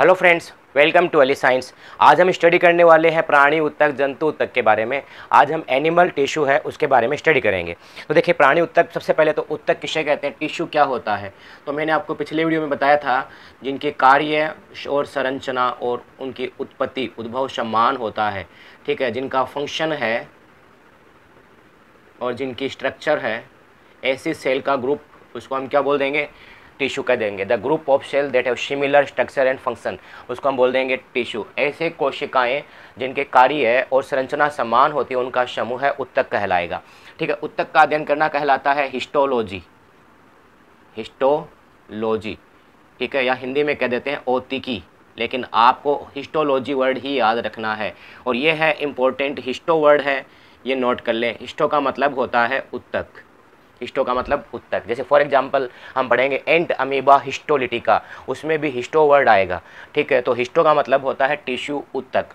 hello friends welcome to Ali science आज हम study करने वाले हैं प्राणी उत्तक जंतु उत्तक के बारे में आज हम एनिमल टिश्यू है उसके बारे में स्टडी करेंगे तो देखिए प्राणी उत्तक सबसे पहले तो उत्तक किसे कहते हैं टिश्यू क्या होता है तो मैंने आपको पिछले वीडियो में बताया था जिनके कार्य और संरचना और उनकी उत्पत्ति उद्भव सम्मान होता है ठीक है जिनका फंक्शन है और जिनकी स्ट्रक्चर है ऐसी सेल का ग्रुप उसको हम क्या बोल देंगे टिश्यू कह देंगे the group of cell that have similar structure and function उसको हम बोल देंगे टिश्यू ऐसे कोशिकाएं जिनके कार्य है और संरचना समान होती है उनका समूह है उत्तक कहलाएगा ठीक है उत्तक का अध्ययन करना कहलाता है हिस्टोलॉजी हिस्टोलॉजी ठीक है या हिंदी में कह देते हैं ओतिकी लेकिन आपको हिस्टोलॉजी वर्ड ही याद रखना है और ये है इम्पोर्टेंट हिस्टो वर्ड है ये नोट कर लें हिस्टो का मतलब होता है उत्तक हिस्टो का मतलब उत्तक जैसे फॉर एग्जाम्पल हम पढ़ेंगे एंट अमीबा हिस्टोलिटिका उसमें भी हिस्टो वर्ड आएगा ठीक है तो हिस्टो का मतलब होता है टिश्यू उत्तक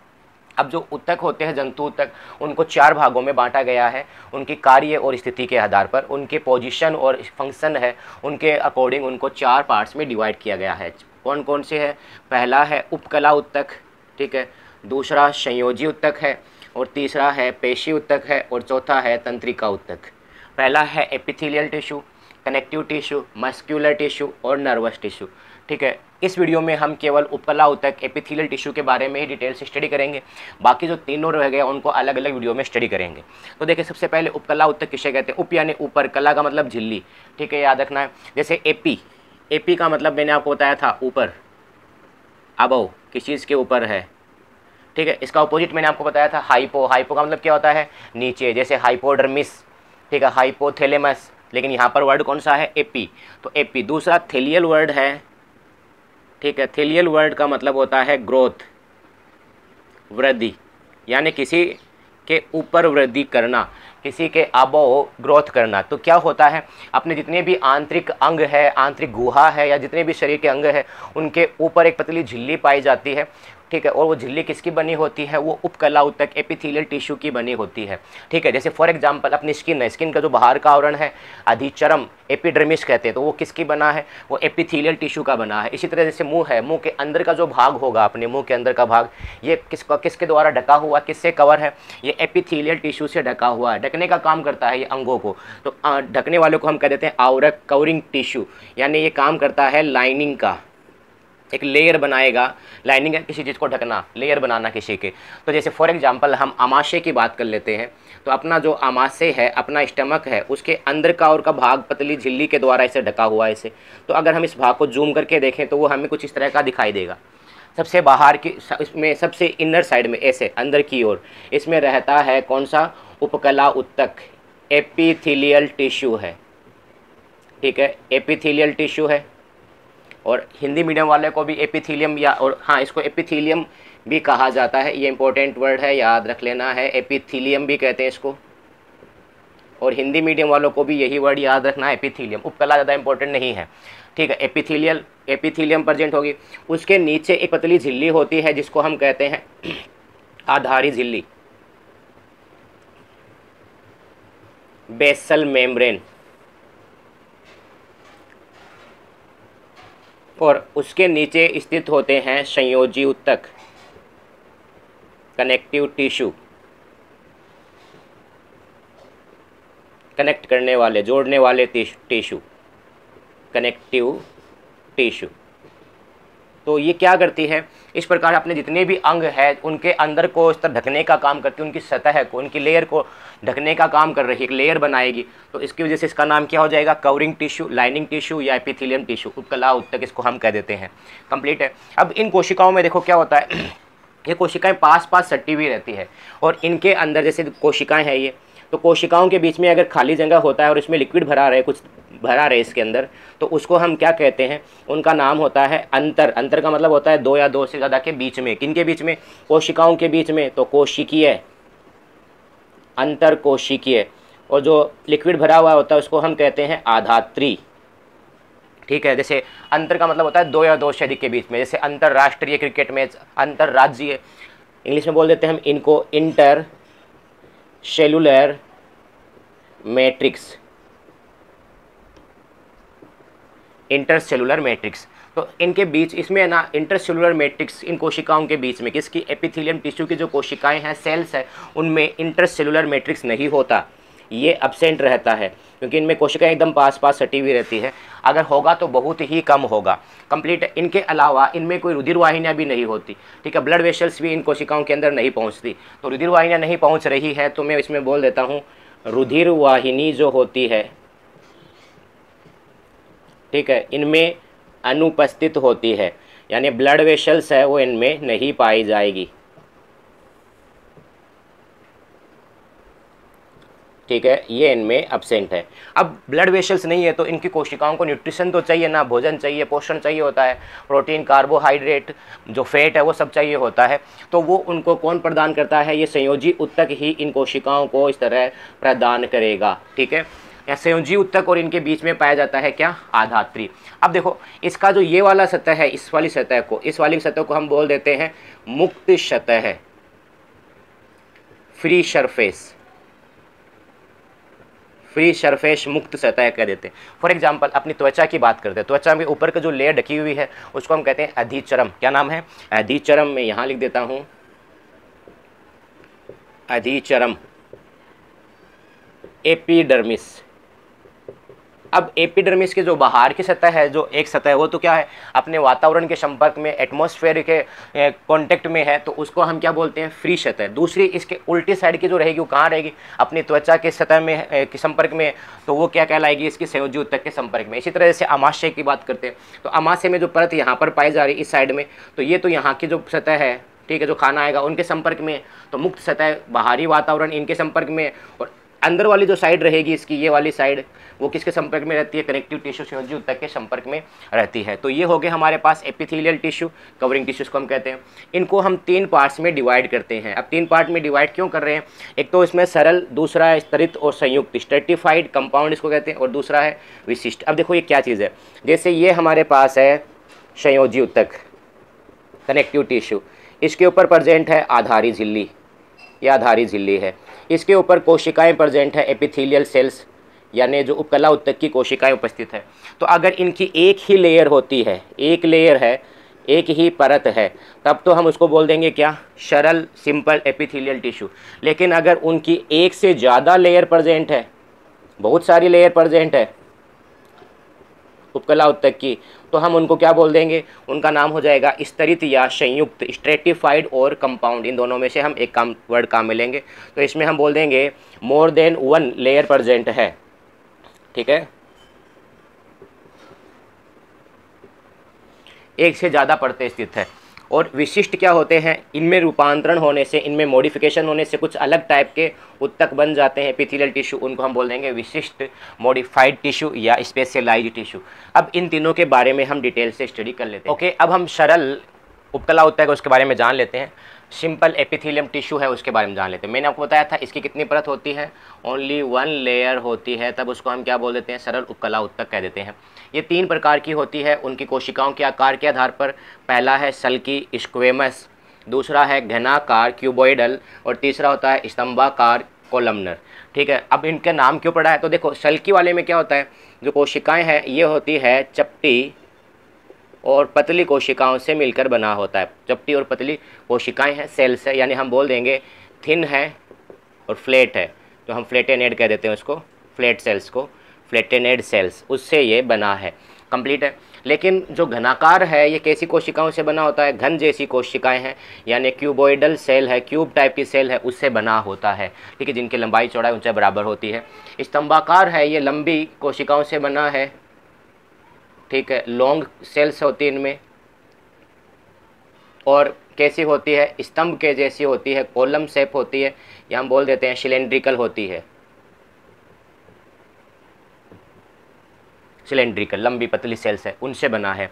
अब जो उत्तक होते हैं जंतु उत्तक उनको चार भागों में बांटा गया है उनकी कार्य और स्थिति के आधार पर उनके पोजीशन और फंक्शन है उनके अकॉर्डिंग उनको चार पार्ट्स में डिवाइड किया गया है कौन कौन से है पहला है उपकला उत्तक ठीक है दूसरा संयोजी उत्तक है और तीसरा है पेशी उत्तक है और चौथा है तंत्रिका उत्तक पहला है epithelial tissue connective tissue muscular tissue और नर्वस टिश्यू ठीक है इस वीडियो में हम केवल उपला उतक एपिथेलियल टिश्यू के बारे में ही डिटेल से स्टडी करेंगे बाकी जो तीनों रह गए उनको अलग अलग वीडियो में स्टडी करेंगे तो देखिए सबसे पहले उपकला उत्तक किसे कहते हैं उप यानी ऊपर कला का मतलब झिल्ली ठीक है याद रखना है जैसे एपी एपी का मतलब मैंने आपको बताया था ऊपर अबव किस चीज़ के ऊपर है ठीक है इसका अपोजिट मैंने आपको बताया था हाइपो हाइपो का मतलब क्या होता है नीचे जैसे हाइपोडर्मिस ठीक है हाइपोथेलेमस लेकिन यहाँ पर वर्ड कौन सा है एपी तो एपी दूसरा थेलियल वर्ड है ठीक है थेलियल वर्ड का मतलब होता है ग्रोथ वृद्धि यानी किसी के ऊपर वृद्धि करना किसी के आबो ग्रोथ करना तो क्या होता है अपने जितने भी आंतरिक अंग है आंतरिक गुहा है या जितने भी शरीर के अंग है उनके ऊपर एक पतली झिल्ली पाई जाती है ठीक है और वो झिल्ली किसकी बनी होती है वो उपकला उत्तक एपिथीलियल टिश्यू की बनी होती है ठीक है जैसे फॉर एग्जाम्पल अपनी स्किन है स्किन का जो बाहर का आवरण है अधिचरम एपिड्रमिस कहते हैं तो वो किसकी बना है वो एपिथीलियल टिश्यू का बना है इसी तरह जैसे मुंह है मुंह के अंदर का जो भाग होगा अपने मुंह के अंदर का भाग ये किस किसके द्वारा ढका हुआ किससे कवर है ये एपिथीलियल टिश्यू से ढका हुआ है ढकने का काम करता है ये अंगों को तो ढकने वालों को हम कह देते हैं आवरक कवरिंग टिश्यू यानी ये काम करता है लाइनिंग का एक लेयर बनाएगा लाइनिंग है किसी चीज़ को ढकना लेयर बनाना किसी के तो जैसे फॉर एग्जांपल हम अमाशे की बात कर लेते हैं तो अपना जो अमाशे है अपना स्टमक है उसके अंदर का और का भाग पतली झिल्ली के द्वारा इसे ढका हुआ है इसे तो अगर हम इस भाग को जूम करके देखें तो वो हमें कुछ इस तरह का दिखाई देगा सबसे बाहर की इसमें सबसे इनर साइड में ऐसे अंदर की ओर इसमें रहता है कौन सा उपकला उत्तक एपीथीलियल टिश्यू है ठीक है एपीथीलियल टिश्यू है और हिंदी मीडियम वाले को भी एपिथीलियम या और हाँ इसको एपिथीलियम भी कहा जाता है ये इंपॉर्टेंट वर्ड है याद रख लेना है एपिथीलियम भी कहते हैं इसको और हिंदी मीडियम वालों को भी यही वर्ड याद रखना है एपिथीलियम उपकला ज़्यादा इंपॉर्टेंट नहीं है ठीक है एपिथीलियल एपिथीलियम प्रजेंट होगी उसके नीचे एक पतली झिल्ली होती है जिसको हम कहते हैं आधारी झिल्ली बेसल मेम्ब्रेन और उसके नीचे स्थित होते हैं संयोजी उत्तक कनेक्टिव टिश्यू कनेक्ट करने वाले जोड़ने वाले टिश्यू कनेक्टिव टिश्यू तो ये क्या करती है इस प्रकार अपने जितने भी अंग है उनके अंदर को इस तरह ढकने का काम करती है उनकी सतह को उनकी लेयर को ढकने का काम कर रही है एक लेयर बनाएगी तो इसकी वजह से इसका नाम क्या हो जाएगा कवरिंग टिश्यू लाइनिंग टिश्यू या एपिथिलियम टिश्यू उपकला उत्तक इसको हम कह देते हैं कंप्लीट है अब इन कोशिकाओं में देखो क्या होता है ये कोशिकाएं पास पास सट्टी हुई रहती है और इनके अंदर जैसे कोशिकाएं हैं ये तो कोशिकाओं के बीच में अगर खाली जगह होता है और इसमें लिक्विड भरा रहे कुछ भरा रहे इसके अंदर तो उसको हम क्या कहते हैं उनका नाम होता है अंतर अंतर का मतलब होता है दो या दो से ज़्यादा के बीच में किन के बीच में कोशिकाओं के बीच में तो कोशिकीय अंतर कोशिकीय और जो लिक्विड भरा हुआ होता है उसको हम कहते हैं आधात्री ठीक है जैसे अंतर का मतलब होता है दो या दो से अधिक के बीच में जैसे अंतर्राष्ट्रीय क्रिकेट मैच अंतर्राज्यीय इंग्लिश में बोल देते हैं हम इनको intercellular matrix intercellular matrix तो इनके बीच इसमें है ना इंटरसेलुलर मैट्रिक्स इन कोशिकाओं के बीच में किसकी एपिथेलियम टिश्यू की जो कोशिकाएं हैं सेल्स हैं उनमें इंटरसेलुलर मैट्रिक्स नहीं होता ये अब्सेंट रहता है क्योंकि इनमें कोशिकाएं एकदम पास पास सटी हुई रहती है अगर होगा तो बहुत ही कम होगा कंप्लीट इनके अलावा इनमें कोई रुधिर वाहिनियाँ भी नहीं होती ठीक है ब्लड वेशल्स भी इन कोशिकाओं के अंदर नहीं पहुँचती तो रुधिर वाहिनियाँ नहीं पहुँच रही है तो मैं इसमें बोल देता हूँ रुधिर वाहिनी जो होती है ठीक है इनमें अनुपस्थित होती है यानी ब्लड वेशल्स है वो इनमें नहीं पाई जाएगी ठीक है ये इनमें अब्सेंट है अब ब्लड वेशल्स नहीं है तो इनकी कोशिकाओं को न्यूट्रिशन तो चाहिए ना भोजन चाहिए पोषण चाहिए होता है प्रोटीन कार्बोहाइड्रेट जो फैट है वो सब चाहिए होता है तो वो उनको कौन प्रदान करता है ये संयोजी उत्तक ही इन कोशिकाओं को इस तरह प्रदान करेगा ठीक है या संयोजी उत्तक और इनके बीच में पाया जाता है क्या आधात्री अब देखो इसका जो ये वाला सतह है इस वाली सतह को इस वाली सतह को हम बोल देते हैं मुक्त सतह है फ्री सरफेस फ्री सरफेस मुक्त सतह कह देते हैं फॉर एग्जाम्पल अपनी त्वचा की बात करते हैं त्वचा में ऊपर का जो लेयर ढकी हुई है उसको हम कहते हैं अधिचरम क्या नाम है अधिचरम में यहां लिख देता हूं अधिचरम एपीडर्मिस अब एपिडर्मिस के जो बाहर की सतह है जो एक सतह है वो तो क्या है अपने वातावरण के संपर्क में एटमोसफेयर के कॉन्टेक्ट में है तो उसको हम क्या बोलते हैं फ्री सतह दूसरी इसके उल्टी साइड की जो रहेगी वो कहाँ रहेगी अपनी त्वचा के सतह में के संपर्क में तो वो क्या कहलाएगी इसकी सहयोगी उत्तक के संपर्क में इसी तरह से अमाशय की बात करते हैं तो अमाशय में जो परत यहाँ पर पाई जा रही है इस साइड में तो ये तो यहाँ की जो सतह है ठीक है जो खाना आएगा उनके संपर्क में तो मुक्त सतह बाहरी वातावरण इनके संपर्क में और अंदर वाली जो साइड रहेगी इसकी ये वाली साइड वो किसके संपर्क में रहती है कनेक्टिव टिश्यू जो तक के संपर्क में रहती है तो ये हो गए हमारे पास एपिथीलियल टिश्यू कवरिंग टिश्यूज़ को हम कहते हैं इनको हम तीन पार्ट्स में डिवाइड करते हैं अब तीन पार्ट में डिवाइड क्यों कर रहे हैं एक तो इसमें सरल दूसरा है स्तरित और संयुक्त स्टर्टिफाइड कंपाउंड इसको कहते हैं और दूसरा है विशिष्ट अब देखो ये क्या चीज़ है जैसे ये हमारे पास है संयोजी उत्तक कनेक्टिव टिश्यू इसके ऊपर प्रजेंट है आधारी झिल्ली ये आधारी झिल्ली है इसके ऊपर कोशिकाएं प्रजेंट है एपिथेलियल सेल्स यानी जो उपकला उत्तक की कोशिकाएं उपस्थित है तो अगर इनकी एक ही लेयर होती है एक लेयर है एक ही परत है तब तो हम उसको बोल देंगे क्या सरल सिंपल एपिथेलियल टिश्यू लेकिन अगर उनकी एक से ज़्यादा लेयर प्रजेंट है बहुत सारी लेयर प्रजेंट है उपकला उत्तक की तो हम उनको क्या बोल देंगे उनका नाम हो जाएगा स्तरित या संयुक्त स्ट्रेटिफाइड और कंपाउंड इन दोनों में से हम एक काम वर्ड काम मिलेंगे तो इसमें हम बोल देंगे more than one layer present है ठीक है एक से ज़्यादा परतें स्थित है और विशिष्ट क्या होते हैं इनमें रूपांतरण होने से इनमें मॉडिफिकेशन होने से कुछ अलग टाइप के उत्तक बन जाते हैं पिथिलियल टिश्यू उनको हम बोल देंगे विशिष्ट मॉडिफाइड टिश्यू या स्पेशलाइज टिश्यू अब इन तीनों के बारे में हम डिटेल से स्टडी कर लेते हैं ओके अब हम सरल उपकला उत्तक उसके बारे में जान लेते हैं सिंपल एपिथीलियम टिश्यू है उसके बारे में जान लेते हैं मैंने आपको बताया था इसकी कितनी परत होती है ओनली वन लेयर होती है तब उसको हम क्या बोल देते हैं सरल उपकला उत्तक कह देते हैं ये तीन प्रकार की होती है उनकी कोशिकाओं के आकार के आधार पर पहला है सल्की स्क्वेमस दूसरा है घनाकार क्यूबोइडल और तीसरा होता है स्तंभाकार कोलमनर ठीक है अब इनका नाम क्यों पड़ा है तो देखो सल्की वाले में क्या होता है जो कोशिकाएं हैं ये होती है चपटी और पतली कोशिकाओं से मिलकर बना होता है चपटी और पतली कोशिकाएं हैं सेल्स है यानी हम बोल देंगे थिन है और फ्लेट है तो हम फ्लेटेनेड कह देते हैं उसको फ्लेट सेल्स को फ्लेटेनेड सेल्स उससे ये बना है कंप्लीट है लेकिन जो घनाकार है ये कैसी कोशिकाओं से बना होता है घन जैसी कोशिकाएं हैं यानी क्यूबोइडल सेल है क्यूब टाइप की सेल है उससे बना होता है ठीक है जिनकी लंबाई चौड़ाई ऊंचाई बराबर होती है स्तंभाकार है ये लंबी कोशिकाओं से बना है ठीक है लॉन्ग सेल्स होती है इनमें और कैसी होती है स्तंभ के जैसी होती है कॉलम सेप होती है या हम बोल देते हैं सिलेंड्रिकल होती है सिलेंड्रिकल लंबी पतली सेल्स है उनसे बना है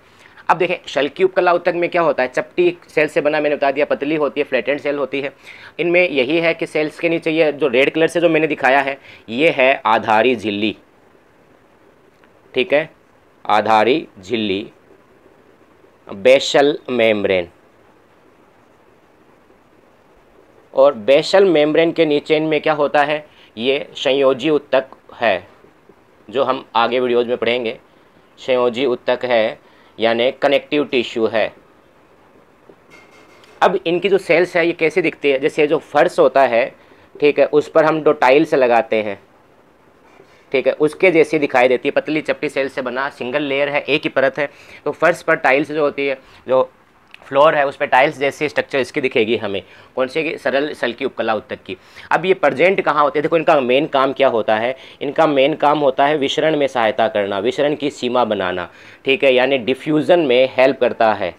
अब देखें की उपकला उत्तक में क्या होता है चपटी सेल से बना मैंने बता दिया पतली होती है फ्लैटेंड सेल होती है इनमें यही है कि सेल्स के नीचे ये जो रेड कलर से जो मैंने दिखाया है ये है आधारी झिल्ली ठीक है आधारी झिल्ली बेशल मेम्ब्रेन और बेशल मेम्ब्रेन के नीचे इनमें क्या होता है ये संयोजी उत्तक है जो हम आगे वीडियोज में पढ़ेंगे संयोजी उत्तक है यानी कनेक्टिव टिश्यू है अब इनकी जो सेल्स है ये कैसे दिखती है जैसे जो फर्श होता है ठीक है उस पर हम डोटाइल्स टाइल्स लगाते हैं ठीक है उसके जैसी दिखाई देती है पतली चपटी सेल से बना सिंगल लेयर है एक ही परत है तो फर्श पर टाइल्स जो होती है जो फ्लोर है उस पर टाइल्स जैसी स्ट्रक्चर इसकी दिखेगी हमें कौन सी सरल सल्की उपकला उत्तक की अब ये प्रजेंट कहाँ होते हैं देखो इनका मेन काम क्या होता है इनका मेन काम होता है विशरण में सहायता करना विशरण की सीमा बनाना ठीक है यानी डिफ्यूज़न में हेल्प करता है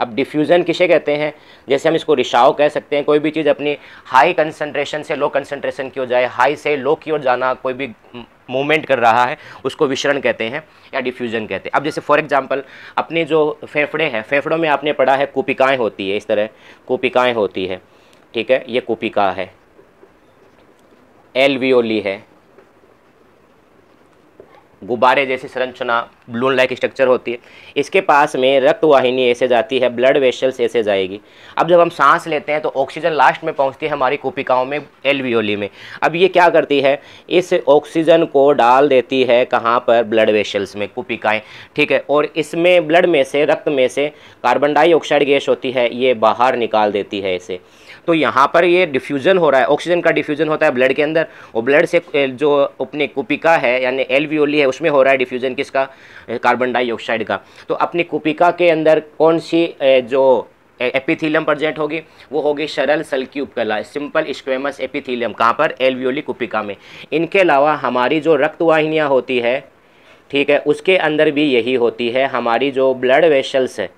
अब डिफ्यूज़न किसे कहते हैं जैसे हम इसको रिशाव कह सकते हैं कोई भी चीज़ अपनी हाई कंसनट्रेशन से लो कंसनट्रेशन की ओर जाए हाई से लो की ओर जाना कोई भी मूवमेंट कर रहा है उसको विशरण कहते हैं या डिफ्यूज़न कहते हैं अब जैसे फॉर एग्जांपल अपने जो फेफड़े हैं फेफड़ों में आपने पढ़ा है कोपिकाएँ होती है इस तरह कोपिकाएँ होती है ठीक है ये कोपिका है एल है गुब्बारे जैसी संरचना ब्लून लाइक स्ट्रक्चर होती है इसके पास में रक्त वाहिनी ऐसे जाती है ब्लड वेशल्स ऐसे जाएगी अब जब हम सांस लेते हैं तो ऑक्सीजन लास्ट में पहुंचती है हमारी कोपिकाओं में एलवीओली में अब ये क्या करती है इस ऑक्सीजन को डाल देती है कहाँ पर ब्लड वेशल्स में कोपिकाएँ ठीक है और इसमें ब्लड में से रक्त में से कार्बन डाइऑक्साइड गैस होती है ये बाहर निकाल देती है इसे तो यहाँ पर ये डिफ्यूज़न हो रहा है ऑक्सीजन का डिफ्यूज़न होता है ब्लड के अंदर और ब्लड से जो अपने कुपिका है यानी एलवीओली है उसमें हो रहा है डिफ्यूज़न किसका कार्बन डाइऑक्साइड का तो अपनी कुपिका के अंदर कौन सी जो एपिथीलियम प्रजेंट होगी वो होगी सरल सल्की उपकला सिंपल स्क्वेमस एपिथीलियम कहाँ पर एलवियोली कुपिका में इनके अलावा हमारी जो रक्तवाहिनियाँ होती है ठीक है उसके अंदर भी यही होती है हमारी जो ब्लड वेशल्स है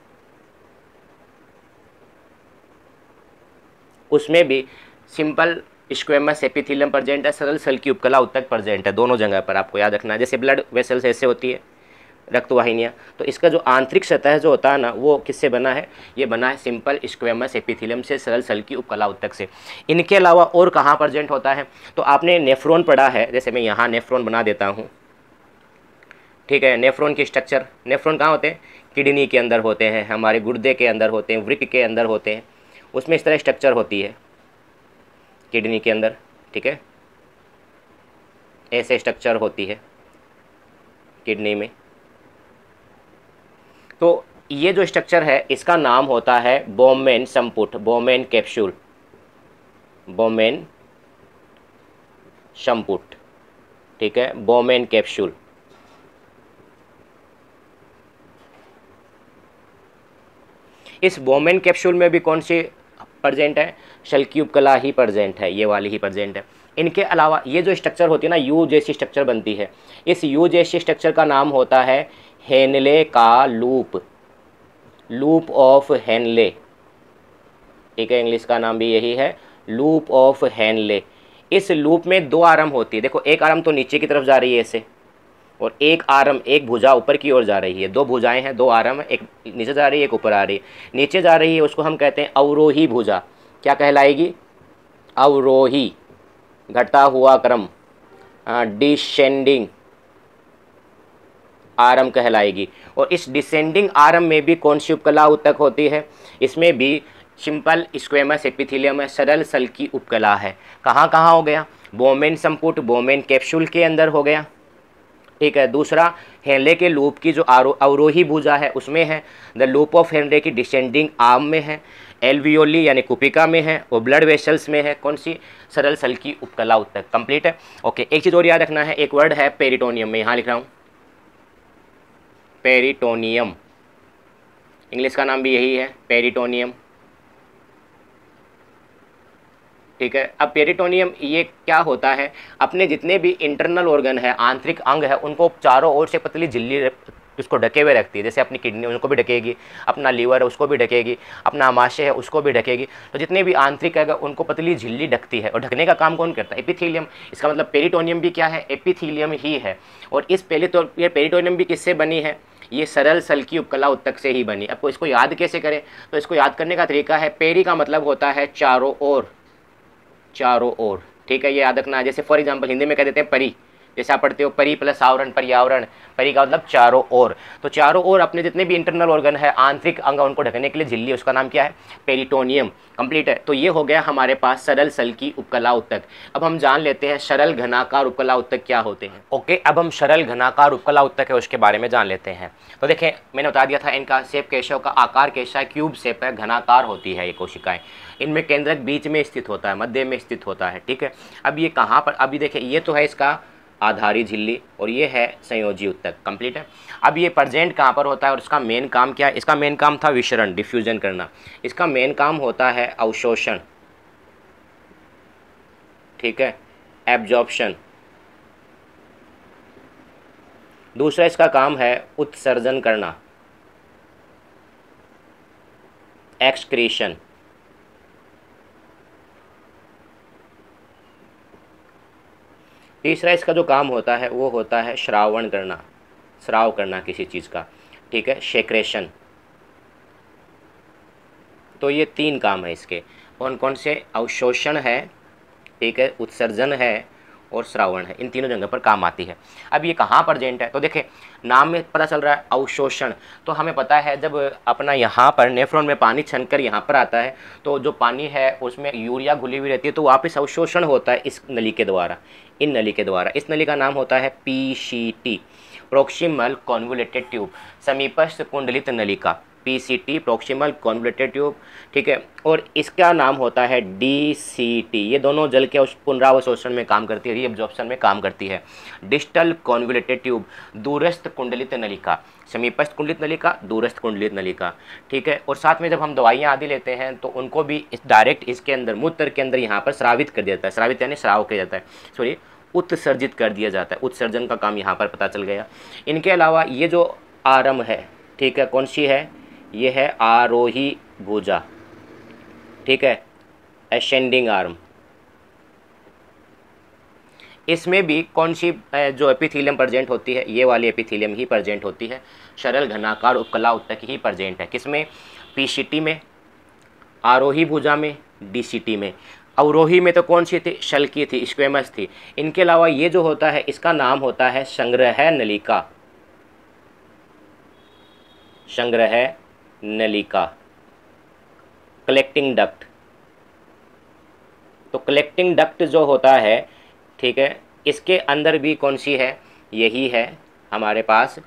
उसमें भी सिंपल स्क्वेमस एपिथिलियम प्रजेंट है सरल सल की उपकला उत्तक प्रजेंट है दोनों जगह पर आपको याद रखना है जैसे ब्लड वेसल्स ऐसे होती है रक्तवाहिनियाँ तो इसका जो आंतरिक सतह जो होता है ना वो किससे बना है ये बना है सिंपल स्क्वेमस एपिथिलियम से सरल सल की उपकला उत्तक से इनके अलावा और कहाँ प्रजेंट होता है तो आपने नेफ्रोन पढ़ा है जैसे मैं यहाँ नेफ्रोन बना देता हूँ ठीक है नेफ्रोन की स्ट्रक्चर नेफ्रोन कहाँ होते हैं किडनी के अंदर होते हैं हमारे गुर्दे के अंदर होते हैं वृक्क के अंदर होते हैं उसमें इस तरह स्ट्रक्चर होती है किडनी के अंदर ठीक है ऐसे स्ट्रक्चर होती है किडनी में तो ये जो स्ट्रक्चर है इसका नाम होता है बोमेन संपुट बोमेन कैप्सूल बोमेन संपुट ठीक है बोमेन कैप्सूल इस बोमेन कैप्सूल में भी कौन सी प्रजेंट है शलक्यूब कला ही प्रजेंट है ये वाली ही प्रजेंट है इनके अलावा ये जो स्ट्रक्चर होती है ना यू जैसी स्ट्रक्चर बनती है इस यू जैसी स्ट्रक्चर का नाम होता है हेनले का लूप लूप ऑफ हेनले ठीक है इंग्लिश का नाम भी यही है लूप ऑफ हेनले इस लूप में दो आरम होती है देखो एक आरम तो नीचे की तरफ जा रही है ऐसे और एक आरम एक भुजा ऊपर की ओर जा रही है दो भुजाएं हैं दो आरम एक नीचे जा रही है एक ऊपर आ रही है नीचे जा रही है उसको हम कहते हैं अवरोही भुजा क्या कहलाएगी अवरोही घटता हुआ क्रम डिसेंडिंग आरम कहलाएगी और इस डिसेंडिंग आरम में भी कौन सी उपकला उत्तक होती है इसमें भी सिंपल स्क्वेमस एपिथिलियम सरल सल की उपकला है कहाँ कहाँ हो गया बोमेन संपुट बोमेन कैप्सूल के अंदर हो गया ठीक है दूसरा हेनले के लूप की जो अवरोही भुजा है उसमें है द लूप ऑफ हेनले की डिसेंडिंग आर्म में है एलवीओली यानी कुपिका में है और ब्लड वेसल्स में है कौन सी सरल सल की उपकला उत्तक कंप्लीट है ओके एक चीज़ और याद रखना है एक वर्ड है पेरिटोनियम में यहाँ लिख रहा हूँ पेरिटोनियम इंग्लिश का नाम भी यही है पेरिटोनियम ठीक है अब पेरिटोनियम ये क्या होता है अपने जितने भी इंटरनल ऑर्गन है आंतरिक अंग है उनको चारों ओर से पतली झिल्ली उसको ढके हुए रखती है जैसे अपनी किडनी उनको भी ढकेगी अपना लीवर है उसको भी ढकेगी अपना आमाशय है उसको भी ढकेगी तो जितने भी आंतरिक है उनको पतली झिल्ली ढकती है और ढकने का काम कौन करता है एपिथीलियम इसका मतलब पेरिटोनियम भी क्या है एपिथीलियम ही है और इस पहले तो ये पेरिटोनियम भी किससे बनी है ये सरल सल की उपकला उत्तक से ही बनी अब इसको याद कैसे करें तो इसको याद करने का तरीका है पेरी का मतलब होता है चारों ओर चारों ओर ठीक है ये याद रखना जैसे फॉर एग्जाम्पल हिंदी में कह देते हैं परी जैसे आप पढ़ते हो परी प्लस आवरण पर्यावरण परी का मतलब चारों ओर तो चारों ओर अपने जितने भी इंटरनल ऑर्गन है आंतरिक अंग उनको ढकने के लिए झिल्ली उसका नाम क्या है पेरिटोनियम कंप्लीट है तो ये हो गया हमारे पास सरल सल की उपकला उत्तक अब हम जान लेते हैं सरल घनाकार उपकला उत्तक क्या होते हैं ओके अब हम सरल घनाकार उपकला उत्तक है उसके बारे में जान लेते हैं तो देखें मैंने बता दिया था इनका सेप केशव का आकार केशा क्यूब सेप है घनाकार होती है ये कोशिकाएं इनमें केंद्रक बीच में स्थित होता है मध्य में स्थित होता है ठीक है अब ये कहाँ पर अभी देखें ये तो है इसका आधारी झिल्ली और ये है संयोजी उत्तक कंप्लीट है अब ये प्रजेंट कहाँ पर होता है और इसका मेन काम क्या है इसका मेन काम था विशरण डिफ्यूजन करना इसका मेन काम होता है अवशोषण ठीक है एब्जॉर्प्शन दूसरा इसका काम है उत्सर्जन करना एक्सक्रीशन तीसरा इसका जो काम होता है वो होता है श्रावण करना श्राव करना किसी चीज़ का ठीक है शेक्रेशन तो ये तीन काम है इसके कौन कौन से अवशोषण है ठीक है उत्सर्जन है और श्रावण है इन तीनों जगह पर काम आती है अब ये कहाँ प्रजेंट है तो देखें नाम में पता चल रहा है अवशोषण तो हमें पता है जब अपना यहाँ पर नेफ्रॉन में पानी छन कर यहाँ पर आता है तो जो पानी है उसमें यूरिया घुली हुई रहती है तो वापस अवशोषण होता है इस नली के द्वारा इन नली के द्वारा इस नली का नाम होता है P C T proximal convoluted tube समीपस्थ कुंडलित नलिका P C T proximal convoluted tube ठीक है और इसका नाम होता है डी सी टी ये दोनों जल के पुनरावशोषण में काम करती है रीअब्जॉर्प्शन में काम करती है डिस्टल कॉन्वलेटेड ट्यूब दूरस्थ कुंडलित नलिका समीपस्थ कुंडलित नलिका दूरस्थ कुंडलित नलिका ठीक है और साथ में जब हम दवाइयाँ आदि लेते हैं तो उनको भी इस डायरेक्ट इसके अंदर मूत्र के अंदर यहाँ पर श्रावित कर दिया जाता है श्रावित यानी श्राव किया जाता है सॉरी उत्सर्जित कर दिया जाता है उत्सर्जन का काम यहाँ पर पता चल गया इनके अलावा ये जो आरम है ठीक है कौन सी है ये है आरोही भुजा ठीक है एशेंडिंग आर्म इसमें भी कौन सी जो एपिथीलियम प्रजेंट होती है ये वाली एपिथीलियम ही प्रजेंट होती है सरल घनाकार उपकला उत्तक ही प्रजेंट है किसमें पीसीटी में आरोही भुजा में डीसीटी में अवरोही में तो कौन सी थी शल की थी स्क्वेमस थी इनके अलावा ये जो होता है इसका नाम होता है संग्रह नलिका संग्रह नलिका कलेक्टिंग डक्ट तो कलेक्टिंग डक्ट जो होता है ठीक है इसके अंदर भी कौन सी है यही है हमारे पास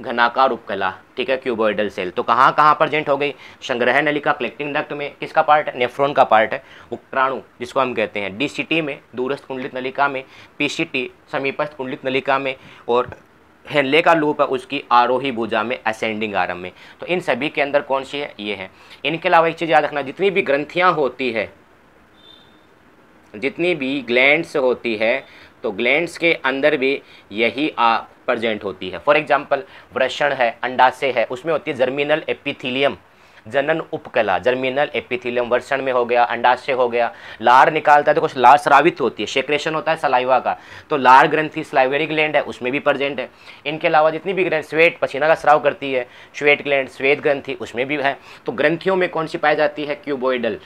घनाकार उपकला ठीक है क्यूबोइडल सेल तो कहाँ कहाँ प्रजेंट हो गई संग्रह नलिका कलेक्टिंग डक्ट में किसका पार्ट है नेफ्रोन का पार्ट है उपक्राणु जिसको हम कहते हैं डीसीटी में दूरस्थ कुंडलित नलिका में पीसीटी समीपस्थ कुंडलित नलिका में और हेल्ले का लूप है उसकी आरोही भुजा में असेंडिंग आरम में तो इन सभी के अंदर कौन सी है ये है इनके अलावा एक चीज़ याद रखना जितनी भी ग्रंथियाँ होती है जितनी भी ग्लैंड्स होती है तो ग्लैंड्स के अंदर भी यही आ प्रजेंट होती है फॉर एग्जाम्पल वृषण है अंडाशय है उसमें होती है जर्मिनल एपिथीलियम जनन उपकला जर्मिनल एपिथिलियम वर्षण में हो गया अंडाशय हो गया लार निकालता है तो कुछ लार स्रावित होती है सेक्रेशन होता है सलाइवा का तो लार ग्रंथी स्लाइवेरी ग्लैंड है उसमें भी प्रजेंट है इनके अलावा जितनी भी ग्रंथ स्वेट पसीना का स्राव करती है श्वेत ग्लैंड श्वेत ग्रंथी उसमें भी है तो ग्रंथियों में कौन सी पाई जाती है क्यूबोइडल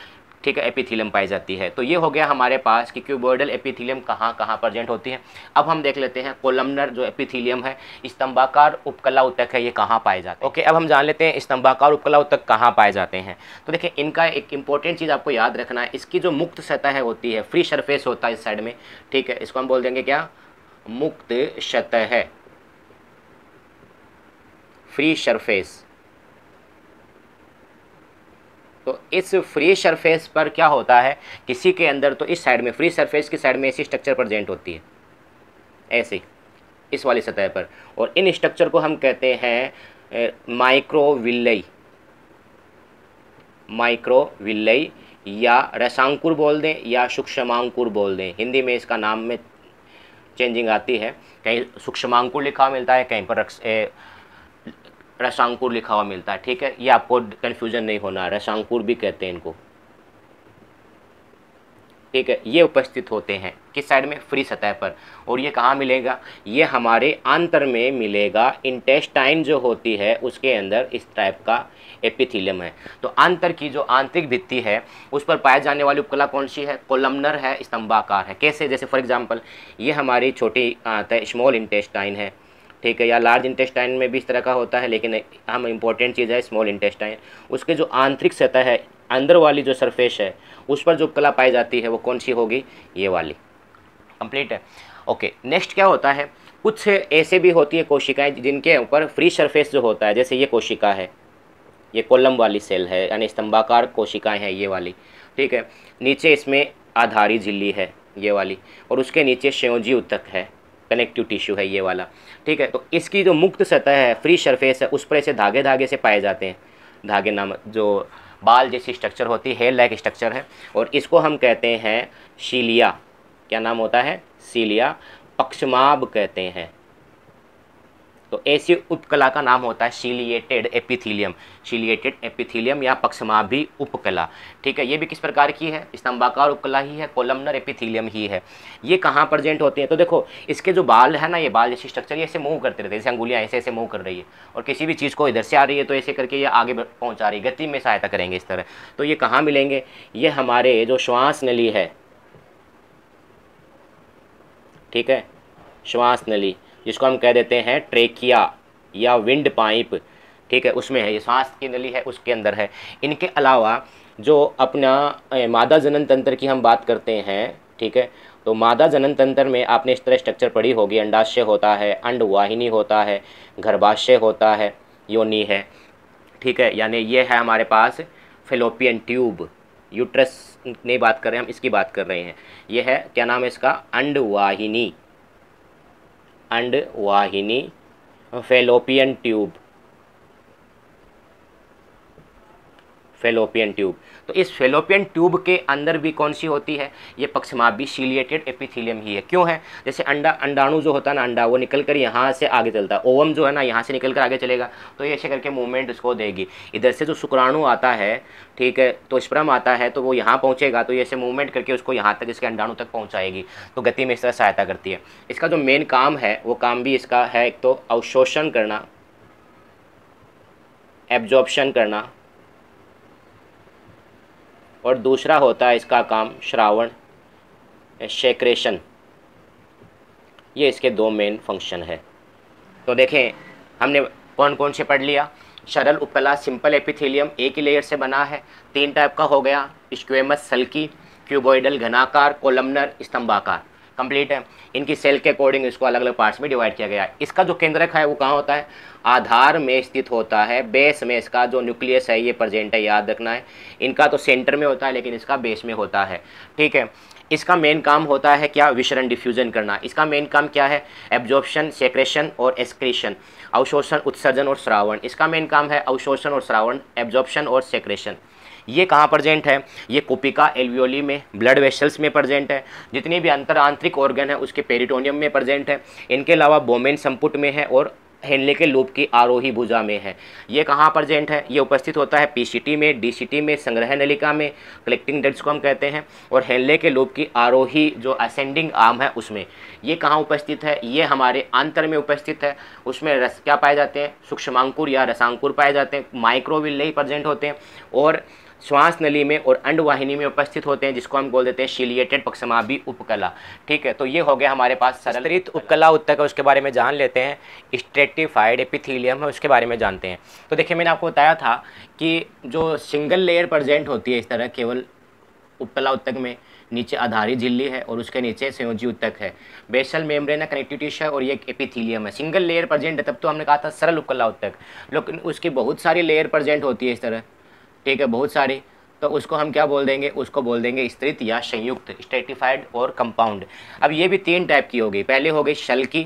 ठीक है एपिथीलियम पाई जाती है तो ये हो गया हमारे पास कि क्यूबोइडल एपिथीलियम कहाँ कहाँ प्रजेंट होती है अब हम देख लेते हैं कोलमनर जो एपिथीलियम है स्तंभाकार उपकला उतक है ये कहाँ पाए जाते हैं ओके अब हम जान लेते हैं स्तंभाकार उपकला उत्तक कहाँ पाए जाते हैं तो देखिए इनका एक इंपॉर्टेंट चीज़ आपको याद रखना है इसकी जो मुक्त सतह होती है फ्री सरफेस होता है इस साइड में ठीक है इसको हम बोल देंगे क्या मुक्त सतह फ्री सरफेस तो इस फ्री सरफेस पर क्या होता है किसी के अंदर तो इस साइड में फ्री सरफेस की साइड में ऐसी स्ट्रक्चर प्रजेंट होती है ऐसे इस वाली सतह पर और इन स्ट्रक्चर को हम कहते हैं माइक्रोविलई माइक्रोविलई या रसांकुर बोल दें या सूक्ष्मांकुर बोल दें हिंदी में इसका नाम में चेंजिंग आती है कहीं सूक्ष्मांकुर लिखा मिलता है कहीं पर रसांकुर लिखा हुआ मिलता है ठीक है ये आपको कन्फ्यूजन नहीं होना है रसांकुर भी कहते हैं इनको ठीक है ये उपस्थित होते हैं किस साइड में फ्री सतह पर और ये कहाँ मिलेगा ये हमारे आंतर में मिलेगा इंटेस्टाइन जो होती है उसके अंदर इस टाइप का एपिथीलियम है तो आंतर की जो आंतरिक भित्ति है उस पर पाए जाने वाली उपकला कौन सी है कोलमनर है स्तंभाकार है कैसे जैसे फॉर एग्जाम्पल ये हमारी छोटी स्मॉल इंटेस्टाइन है ठीक है या लार्ज इंटेस्टाइन में भी इस तरह का होता है लेकिन हम इंपॉर्टेंट चीज़ है स्मॉल इंटेस्टाइन उसके जो आंतरिक सतह है अंदर वाली जो सरफेस है उस पर जो कला पाई जाती है वो कौन सी होगी ये वाली कंप्लीट है ओके नेक्स्ट क्या होता है कुछ ऐसे भी होती है कोशिकाएं जिनके ऊपर फ्री सरफेस जो होता है जैसे ये कोशिका है ये कोलम वाली सेल है यानी स्तंभाकार कोशिकाएं हैं ये वाली ठीक है नीचे इसमें आधारी झिल्ली है ये वाली और उसके नीचे श्योजी उत्तक है कनेक्टिव टिश्यू है ये वाला ठीक है तो इसकी जो मुक्त सतह है फ्री सरफेस है उस पर ऐसे धागे धागे से पाए जाते हैं धागे नाम जो बाल जैसी स्ट्रक्चर होती है लाइक स्ट्रक्चर है और इसको हम कहते हैं शीलिया क्या नाम होता है सीलिया पक्षमाब कहते हैं तो ऐसी उपकला का नाम होता है शीलिएटेड एपिथीलियम शीलिएटेड एपिथीलियम या पक्षमाभी उपकला ठीक है ये भी किस प्रकार की है स्तंभाकार उपकला ही है कोलमनर एपिथीलियम ही है ये कहाँ प्रजेंट होते हैं तो देखो इसके जो बाल है ना ये बाल जैसे स्ट्रक्चर ये ऐसे मूव करते रहते हैं जैसे अंगुलियाँ ऐसे ऐसे मूव कर रही है और किसी भी चीज़ को इधर से आ रही है तो ऐसे करके ये आगे पहुँचा रही है गति में सहायता करेंगे इस तरह तो ये कहाँ मिलेंगे ये हमारे जो श्वास नली है ठीक है श्वास नली जिसको हम कह देते हैं ट्रेकिया या विंड पाइप ठीक है उसमें है ये सांस की नली है उसके अंदर है इनके अलावा जो अपना मादा जनन तंत्र की हम बात करते हैं ठीक है तो मादा जनन तंत्र में आपने इस तरह स्ट्रक्चर पढ़ी होगी अंडाशय होता है अंडवाहिनी होता है गर्भाशय होता है योनि है ठीक है यानी ये है हमारे पास फिलोपियन ट्यूब यूट्रस नहीं बात कर रहे हैं हम इसकी बात कर रहे हैं ये है क्या नाम है इसका अंडवाहिनी and Vahini fallopian tube fallopian tube तो इस फेलोपियन ट्यूब के अंदर भी कौन सी होती है ये पक्षमापी सीलिएटेड एपिथीलियम ही है क्यों है जैसे अंडा अंडाणु जो होता है ना अंडा वो निकल कर यहाँ से आगे चलता है ओवम जो है ना यहाँ से निकल कर आगे चलेगा तो ये ऐसे करके मूवमेंट उसको देगी इधर से जो शुक्राणु आता है ठीक है तो स्प्रम आता है तो वो यहाँ पहुँचेगा तो ये ऐसे मूवमेंट करके उसको यहाँ तक इसके अंडाणु तक पहुँचाएगी तो गति में इस तरह सहायता करती है इसका जो मेन काम है वो काम भी इसका है एक तो अवशोषण करना एब्जॉर्प्शन करना और दूसरा होता है इसका काम श्रावण शेक्रेशन ये इसके दो मेन फंक्शन है तो देखें हमने कौन कौन से पढ़ लिया सरल उपला सिंपल एपिथेलियम एक ही लेयर से बना है तीन टाइप का हो गया स्क्वेमस सल्की क्यूबोइडल घनाकार कोलमनर स्तंभाकार कंप्लीट है इनकी सेल के अकॉर्डिंग इसको अलग अलग पार्ट्स में डिवाइड किया गया है इसका जो केंद्रक है वो कहाँ होता है आधार में स्थित होता है बेस में इसका जो न्यूक्लियस है ये प्रजेंट है याद रखना है इनका तो सेंटर में होता है लेकिन इसका बेस में होता है ठीक है इसका मेन काम होता है क्या विशरण डिफ्यूजन करना इसका मेन काम क्या है एब्जॉर्प्शन सेक्रेशन और एक्सक्रेशन अवशोषण उत्सर्जन और श्रावण इसका मेन काम है अवशोषण और श्रावण एब्जॉर्प्शन और सेक्रेशन ये कहाँ प्रजेंट है ये कोपिका एलवियोली में ब्लड वेसल्स में प्रजेंट है जितनी भी अंतर आंतरिक ऑर्गन है उसके पेरिटोनियम में प्रजेंट है इनके अलावा बोमेन संपुट में है और हेनले के लूप की आरोही भुजा में है ये कहाँ प्रजेंट है ये उपस्थित होता है पीसीटी में डीसीटी में संग्रह नलिका में कलेक्टिंग डेट्स को हम कहते हैं और हेनले के लूप की आरोही जो असेंडिंग आर्म है उसमें ये कहाँ उपस्थित है ये हमारे अंतर में उपस्थित है उसमें रस क्या पाए जाते हैं सूक्ष्मांकुर या रसांकुर पाए जाते हैं माइक्रोविल ही प्रजेंट होते हैं और श्वास नली में और अंडवाहिनी में उपस्थित होते हैं जिसको हम बोल देते हैं शिलिएटेड पक्षमाभी उपकला ठीक है तो ये हो गया हमारे पास सरलित उपकला उत्तक है उसके बारे में जान लेते हैं स्ट्रेटिफाइड एपिथीलियम है उसके बारे में जानते हैं तो देखिए मैंने आपको बताया था कि जो सिंगल लेयर प्रजेंट होती है इस तरह केवल उपकला उत्तक में नीचे आधारी झिल्ली है और उसके नीचे संयोजी उत्तक है बेसल मेम्ब्रेन कनेक्टिव टिश्यू है और ये एक एपिथीलियम है सिंगल लेयर प्रजेंट है तब तो हमने कहा था सरल उपकला उत्तक लेकिन उसकी बहुत सारी लेयर प्रजेंट होती है इस तरह ठीक है बहुत सारी तो उसको हम क्या बोल देंगे उसको बोल देंगे स्त्रित या संयुक्त स्टेटिफाइड और कंपाउंड अब ये भी तीन टाइप की हो गई पहले हो गई शल की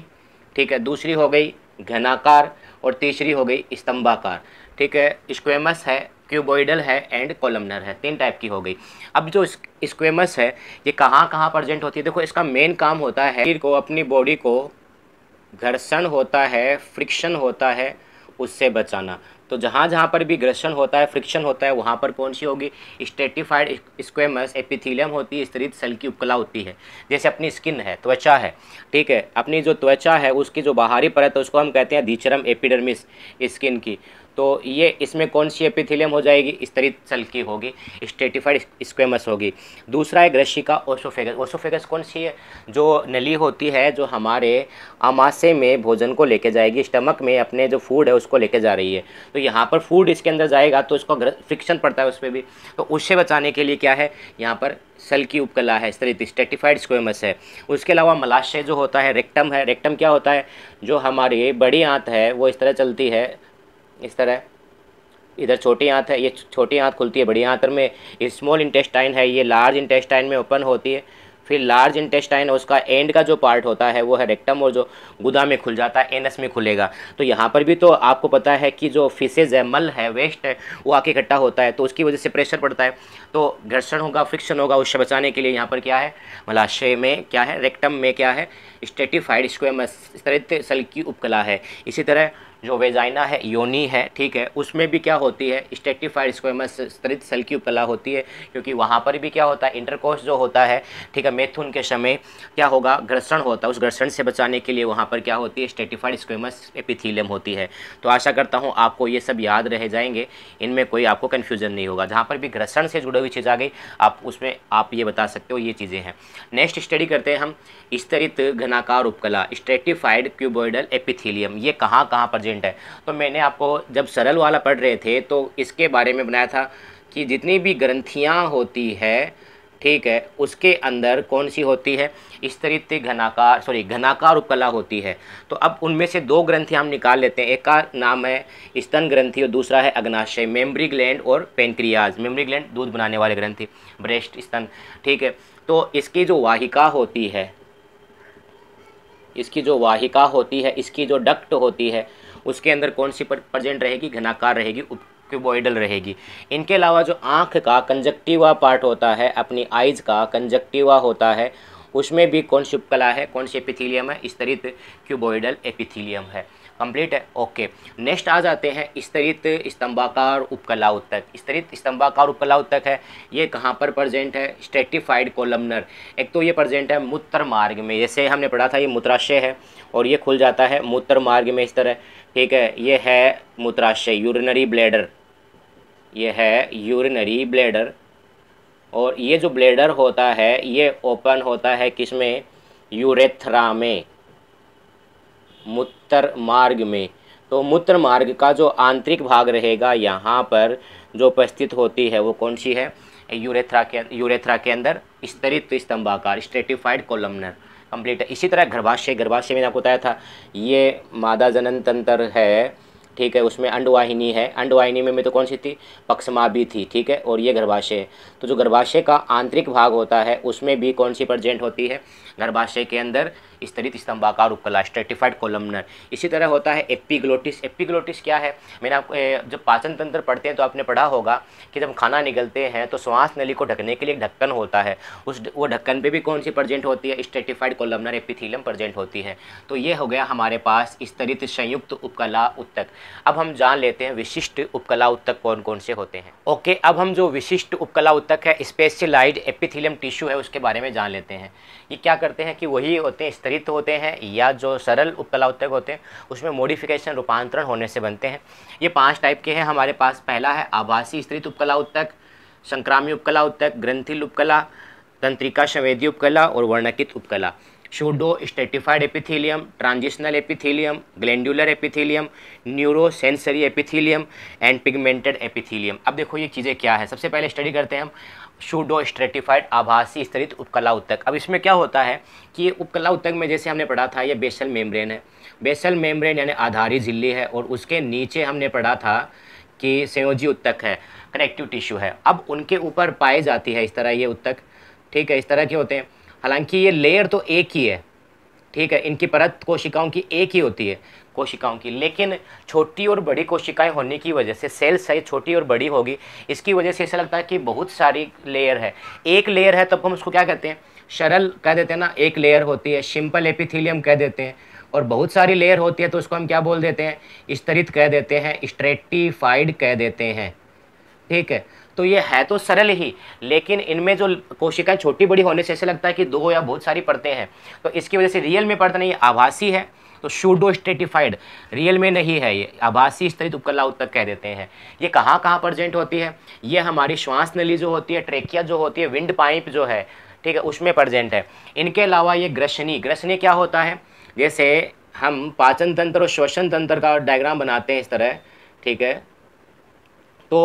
ठीक है दूसरी हो गई घनाकार और तीसरी हो गई स्तंभाकार ठीक है स्क्वेमस है क्यूबोइडल है एंड कोलमनर है तीन टाइप की हो गई अब जो स्क्वेमस है ये कहाँ कहाँ प्रजेंट होती है देखो इसका मेन काम होता है को अपनी बॉडी को घर्षण होता है फ्रिक्शन होता है उससे बचाना तो जहाँ जहाँ पर भी ग्रसन होता है फ्रिक्शन होता है वहाँ पर कौन सी होगी स्टेटिफाइड स्क्वेमस एपिथीलियम होती है स्त्रित सेल की उपकला होती है जैसे अपनी स्किन है त्वचा है ठीक है अपनी जो त्वचा है उसकी जो बाहरी परत है उसको हम कहते हैं दीचरम एपिडर्मिस स्किन की तो ये इसमें कौन सी एपिथिलियम हो जाएगी स्तरित सल की होगी स्टेटिफाइड स्क्वेमस होगी दूसरा है ग्रशिका ओसोफेगस ओसोफेगस कौन सी है जो नली होती है जो हमारे अमाशे में भोजन को लेके जाएगी स्टमक में अपने जो फूड है उसको लेके जा रही है तो यहाँ पर फूड इसके अंदर जाएगा तो उसको फ्रिक्शन पड़ता है उस पर भी तो उससे बचाने के लिए क्या है यहाँ पर सल की उपकला है स्तरित स्टेटिफाइड स्क्वेमस है उसके अलावा मलाशय जो होता है रेक्टम है रेक्टम क्या होता है जो हमारी बड़ी आँत है वो इस तरह चलती है इस तरह इधर छोटी आँत है ये छोटी आँत खुलती है बड़ी आँतर में स्मॉल इंटेस्टाइन है ये लार्ज इंटेस्टाइन में ओपन होती है फिर लार्ज इंटेस्टाइन उसका एंड का जो पार्ट होता है वो है रेक्टम और जो गुदा में खुल जाता है एनस में खुलेगा तो यहाँ पर भी तो आपको पता है कि जो फिसेज है मल है वेस्ट है वो आके इकट्ठा होता है तो उसकी वजह से प्रेशर पड़ता है तो घर्षण होगा फ्रिक्शन होगा उससे बचाने के लिए यहाँ पर क्या है मलाशय में क्या है रेक्टम में क्या है स्टेटिफाइड स्क्वेमस स्तरित सल की उपकला है इसी तरह जो वेजाइना है योनी है ठीक है उसमें भी क्या होती है स्टेटिफाइड स्क्वेमस स्तरित सेल की उपला होती है क्योंकि वहाँ पर भी क्या होता है इंटरकोर्स जो होता है ठीक है मैथुन के समय क्या होगा घर्षण होता है उस घर्षण से बचाने के लिए वहाँ पर क्या होती है स्टेटिफाइड स्क्वेमस एपिथीलियम होती है तो आशा करता हूँ आपको ये सब याद रह जाएंगे इनमें कोई आपको कन्फ्यूजन नहीं होगा जहाँ पर भी घर्षण से जुड़ी हुई चीज़ आ गई आप उसमें आप ये बता सकते हो ये चीज़ें हैं नेक्स्ट स्टडी करते हैं हम स्तरित घनाकार उपकला स्टेटिफाइड क्यूबोइडल एपिथीलियम ये कहाँ कहाँ पर इंपॉर्टेंट है तो मैंने आपको जब सरल वाला पढ़ रहे थे तो इसके बारे में बनाया था कि जितनी भी ग्रंथियाँ होती है ठीक है उसके अंदर कौन सी होती है स्तरित घनाकार सॉरी घनाकार उपकला होती है तो अब उनमें से दो ग्रंथि हम निकाल लेते हैं एक का नाम है स्तन ग्रंथि और दूसरा है अग्नाशय मेमरी ग्लैंड और पेनक्रियाज मेमरी ग्लैंड दूध बनाने वाले ग्रंथि ब्रेस्ट स्तन ठीक है तो इसकी जो वाहिका होती है इसकी जो वाहिका होती है इसकी जो डक्ट होती है उसके अंदर कौन सी प्रजेंट रहेगी घनाकार रहेगी क्यूबॉइडल रहेगी इनके अलावा जो आँख का कंजक्टिवा पार्ट होता है अपनी आइज का कंजक्टिवा होता है उसमें भी कौन सी उपकला है कौन सी एपिथीलियम है स्तरित क्यूबॉइडल एपिथीलियम है कंप्लीट है ओके नेक्स्ट आ जाते हैं स्तरित स्तंभाकार उपकला उत्तक स्तरित स्तंभाकार उपकला उत्तक है ये कहाँ पर प्रजेंट है स्ट्रेटिफाइड कोलमनर एक तो ये प्रजेंट है मूत्र मार्ग में जैसे हमने पढ़ा था ये मूत्राशय है और ये खुल जाता है मूत्र मार्ग में इस तरह ठीक है ये है मूत्राशय यूरिनरी ब्लेडर ये है यूरिनरी ब्लेडर और ये जो ब्लेडर होता है ये ओपन होता है किस में यूरेथ्रा में मूत्र मार्ग में तो मूत्र मार्ग का जो आंतरिक भाग रहेगा यहाँ पर जो उपस्थित होती है वो कौन सी है यूरेथ्रा के यूरेथ्रा के अंदर स्तरित स्तंभाकार स्ट्रेटिफाइड कोलमनर कंप्लीट है इसी तरह गर्भाशय गर्भाशय मैंने आपको बताया था ये मादा जनन तंत्र है ठीक है उसमें अंडवाहिनी है अंडवाहिनी में, में तो कौन सी थी पक्षमा भी थी ठीक है और ये गर्भाशय तो जो गर्भाशय का आंतरिक भाग होता है उसमें भी कौन सी प्रजेंट होती है गर्भाशय के अंदर स्तरित स्तंभाकार उपकला स्ट्रेटिफाइड कोलमनर इसी तरह होता है एपिग्लोटिस एपिग्लोटिस क्या है मैंने आपको जब पाचन तंत्र पढ़ते हैं तो आपने पढ़ा होगा कि जब खाना निकलते हैं तो श्वास नली को ढकने के लिए ढक्कन होता है उस वो ढक्कन पर भी कौन सी प्रजेंट होती है स्ट्रेटिफाइड कोलमनर एपिथीलम प्रजेंट होती है तो ये हो गया हमारे पास स्तरित संयुक्त उपकला उत्तक अब हम जान लेते हैं विशिष्ट उपकला उत्तक कौन कौन से होते हैं ओके अब हम जो विशिष्ट उपकला उत्तक है स्पेशलाइड एपिथीलियम टिश्यू है उसके बारे में जान लेते हैं ये क्या करते हैं कि वही होते हैं स्तरित रहित होते हैं या जो सरल उपकला उत्तक होते हैं उसमें मॉडिफिकेशन रूपांतरण होने से बनते हैं ये पांच टाइप के हैं हमारे पास पहला है आभासी स्त्रित उपकला उत्तक संक्रामी उपकला उत्तक ग्रंथिल उपकला तंत्रिका संवेदी उपकला और वर्णकित उपकला pseudo stratified epithelium transitional epithelium glandular epithelium neurosensory epithelium and pigmented epithelium अब देखो ये चीज़ें क्या है सबसे पहले स्टडी करते हैं हम शूडो स्ट्रेटिफाइड आभासी स्तरित उपकला उत्तक अब इसमें क्या होता है कि ये उपकला उत्तक में जैसे हमने पढ़ा था ये बेसल मेम्ब्रेन है बेसल मेम्ब्रेन यानी आधारी झिल्ली है और उसके नीचे हमने पढ़ा था कि संयोजी उत्तक है कनेक्टिव टिश्यू है अब उनके ऊपर पाई जाती है इस तरह ये उत्तक ठीक है इस तरह के होते हैं हालांकि ये लेयर तो एक ही है ठीक है इनकी परत कोशिकाओं की एक ही होती है कोशिकाओं की लेकिन छोटी और बड़ी कोशिकाएं होने की वजह से सेल साइज छोटी और बड़ी होगी इसकी वजह से ऐसा लगता है कि बहुत सारी लेयर है एक लेयर है तब हम उसको क्या कहते हैं शरल कह देते हैं ना एक लेयर होती है सिंपल एपिथीलियम कह देते हैं और बहुत सारी लेयर होती है तो उसको हम क्या बोल देते हैं स्तरित कह देते हैं स्ट्रेटिफाइड कह देते हैं ठीक है तो ये है तो सरल ही लेकिन इनमें जो कोशिकाएं छोटी बड़ी होने से ऐसे लगता है कि दो या बहुत सारी पड़ते हैं तो इसकी वजह से रियल में पड़ता नहीं आभासी है तो शूडो स्टेटिफाइड रियल में नहीं है ये आभासी स्तरित उपकला उत्तक कह देते हैं ये कहाँ कहाँ प्रजेंट होती है ये हमारी श्वास नली जो होती है ट्रेकिया जो होती है विंड पाइप जो है ठीक है उसमें प्रजेंट है इनके अलावा ये ग्रसनी ग्रसनी क्या होता है जैसे हम पाचन तंत्र और श्वसन तंत्र का डायग्राम बनाते हैं इस तरह ठीक है तो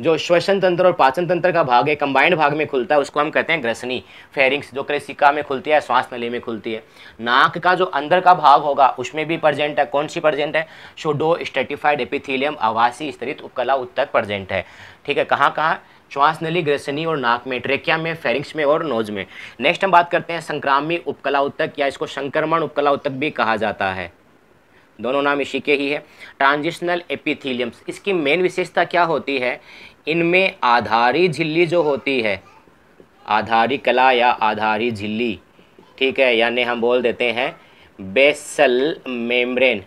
जो श्वसन तंत्र और पाचन तंत्र का भाग है कंबाइंड भाग में खुलता है उसको हम कहते हैं ग्रसनी फेरिंग्स जो क्रेसिका में खुलती है श्वास नली में खुलती है नाक का जो अंदर का भाग होगा उसमें भी प्रजेंट है कौन सी प्रजेंट है शोडो स्टेटिफाइड एपिथीलियम आवासी स्तरित उपकला उत्तक प्रजेंट है ठीक है कहाँ कहाँ श्वास नली ग्रसनी और नाक में ट्रेकिया में फेरिंग्स में और नोज में नेक्स्ट हम बात करते हैं संक्रामी उपकला उत्तक या इसको संक्रमण उपकला उत्तक भी कहा जाता है दोनों नाम इसी के ही है ट्रांजिशनल एपिथीलियम्स इसकी मेन विशेषता क्या होती है इनमें आधारी झिल्ली जो होती है आधारी कला या आधारी झिल्ली ठीक है यानी हम बोल देते हैं बेसल मेम्ब्रेन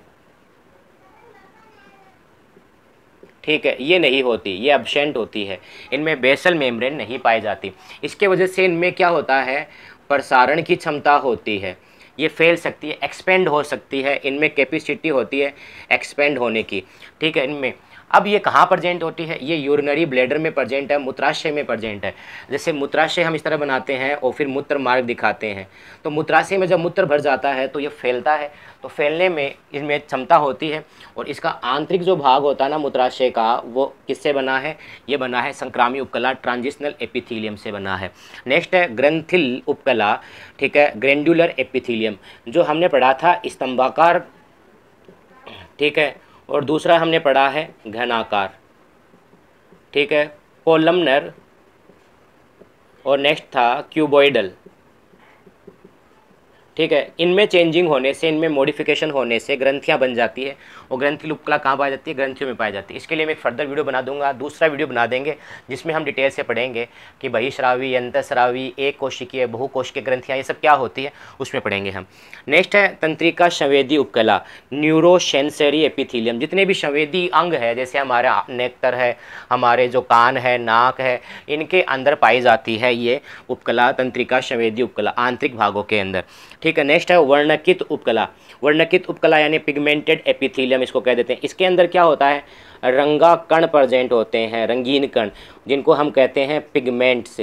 ठीक है ये नहीं होती ये एबसेंट होती है इनमें बेसल मेम्ब्रेन नहीं पाई जाती इसके वजह से इनमें क्या होता है प्रसारण की क्षमता होती है ये फैल सकती है एक्सपेंड हो सकती है इनमें कैपेसिटी होती है एक्सपेंड होने की ठीक है इनमें अब ये कहाँ प्रजेंट होती है ये यूरिनरी ब्लेडर में प्रजेंट है मूत्राशय में प्रजेंट है जैसे मूत्राशय हम इस तरह बनाते हैं और फिर मूत्र मार्ग दिखाते हैं तो मूत्राशय में जब मूत्र भर जाता है तो ये फैलता है तो फैलने में इसमें क्षमता होती है और इसका आंतरिक जो भाग होता है ना मूत्राशय का वो किससे बना है ये बना है संक्रामी उपकला ट्रांजिशनल एपिथीलियम से बना है नेक्स्ट है ग्रंथिल उपकला ठीक है ग्रेंडुलर एपिथीलियम जो हमने पढ़ा था स्तंभाकार ठीक है और दूसरा हमने पढ़ा है घनाकार ठीक है कोलमनर और नेक्स्ट था क्यूबॉइडल ठीक है इनमें चेंजिंग होने से इनमें मॉडिफिकेशन होने से ग्रंथियाँ बन जाती है और ग्रंथी लुपकला कहाँ पाई जाती है ग्रंथियों में पाई जाती है इसके लिए मैं फर्दर वीडियो बना दूंगा दूसरा वीडियो बना देंगे जिसमें हम डिटेल से पढ़ेंगे कि बहिश्रावी श्रावी एक कोशिकीय बहु कोशिकीय ग्रंथियाँ ये सब क्या होती है उसमें पढ़ेंगे हम नेक्स्ट है तंत्रिका संवेदी उपकला न्यूरोशेंसरी एपिथीलियम जितने भी संवेदी अंग है जैसे हमारा नेक्तर है हमारे जो कान है नाक है इनके अंदर पाई जाती है ये उपकला तंत्रिका संवेदी उपकला आंतरिक भागों के अंदर ठीक है नेक्स्ट है वर्णकित उपकला वर्णकित उपकला यानी पिगमेंटेड एपिथीलियम इसको कह देते हैं इसके अंदर क्या होता है रंगा कण प्रजेंट होते हैं रंगीन कण जिनको हम कहते हैं पिगमेंट्स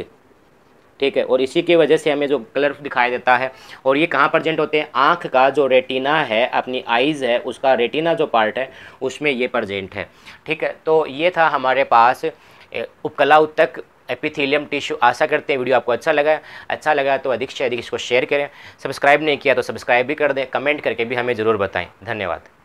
ठीक है और इसी की वजह से हमें जो कलर दिखाई देता है और ये कहाँ प्रजेंट होते हैं आँख का जो रेटिना है अपनी आइज़ है उसका रेटिना जो पार्ट है उसमें ये प्रजेंट है ठीक है तो ये था हमारे पास उपकला उत्तक एपिथेलियम टिश्यू आशा करते हैं वीडियो आपको अच्छा लगा अच्छा लगा तो अधिक से अधिक इसको शेयर करें सब्सक्राइब नहीं किया तो सब्सक्राइब भी कर दें कमेंट करके भी हमें ज़रूर बताएँ धन्यवाद